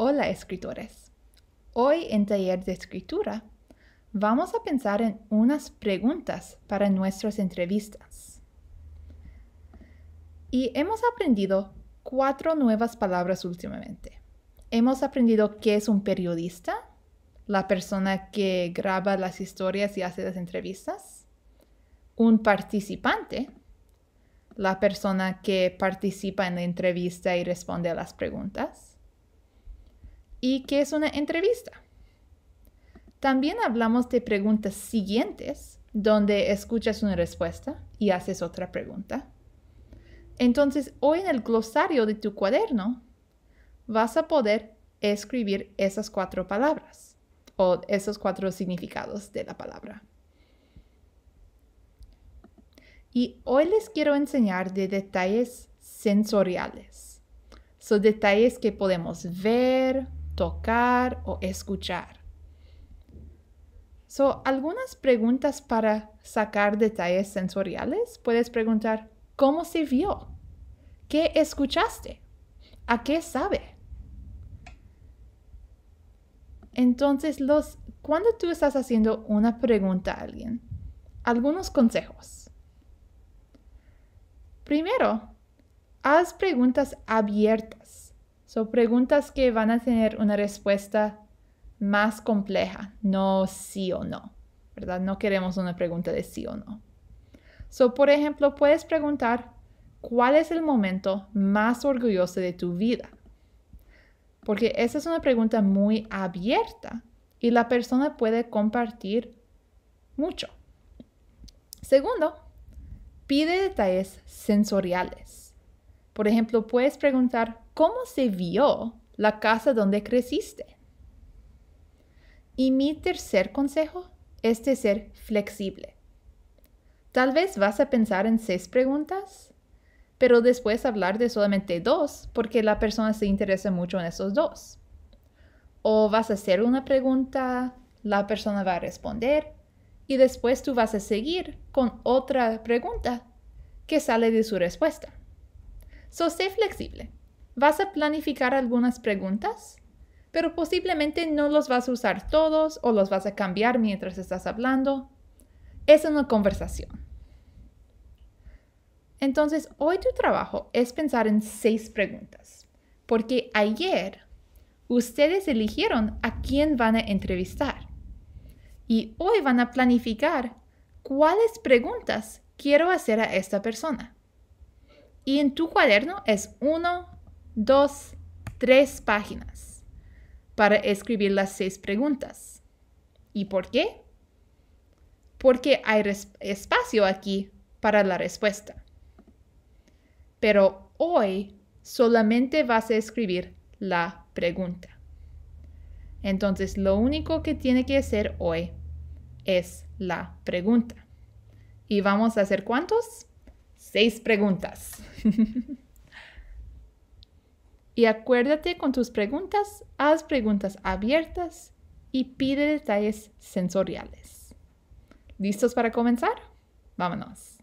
Hola escritores. Hoy en Taller de Escritura vamos a pensar en unas preguntas para nuestras entrevistas. Y hemos aprendido cuatro nuevas palabras últimamente. Hemos aprendido qué es un periodista, la persona que graba las historias y hace las entrevistas, un participante, la persona que participa en la entrevista y responde a las preguntas, y qué es una entrevista. También hablamos de preguntas siguientes, donde escuchas una respuesta y haces otra pregunta. Entonces, hoy en el glosario de tu cuaderno, vas a poder escribir esas cuatro palabras o esos cuatro significados de la palabra. Y hoy les quiero enseñar de detalles sensoriales. Son detalles que podemos ver, tocar o escuchar. So, algunas preguntas para sacar detalles sensoriales. Puedes preguntar, ¿cómo se vio? ¿Qué escuchaste? ¿A qué sabe? Entonces, los, cuando tú estás haciendo una pregunta a alguien, algunos consejos. Primero, haz preguntas abiertas son preguntas que van a tener una respuesta más compleja, no sí o no, ¿verdad? No queremos una pregunta de sí o no. So, por ejemplo, puedes preguntar, ¿cuál es el momento más orgulloso de tu vida? Porque esa es una pregunta muy abierta y la persona puede compartir mucho. Segundo, pide detalles sensoriales. Por ejemplo, puedes preguntar cómo se vio la casa donde creciste. Y mi tercer consejo es de ser flexible. Tal vez vas a pensar en seis preguntas, pero después hablar de solamente dos porque la persona se interesa mucho en esos dos. O vas a hacer una pregunta, la persona va a responder y después tú vas a seguir con otra pregunta que sale de su respuesta. So, sé flexible. Vas a planificar algunas preguntas, pero posiblemente no los vas a usar todos o los vas a cambiar mientras estás hablando. Es una conversación. Entonces, hoy tu trabajo es pensar en seis preguntas, porque ayer ustedes eligieron a quién van a entrevistar y hoy van a planificar cuáles preguntas quiero hacer a esta persona. Y en tu cuaderno es uno, dos, tres páginas para escribir las seis preguntas. ¿Y por qué? Porque hay espacio aquí para la respuesta. Pero hoy solamente vas a escribir la pregunta. Entonces lo único que tiene que hacer hoy es la pregunta. ¿Y vamos a hacer cuántos? seis preguntas. y acuérdate con tus preguntas, haz preguntas abiertas y pide detalles sensoriales. ¿Listos para comenzar? Vámonos.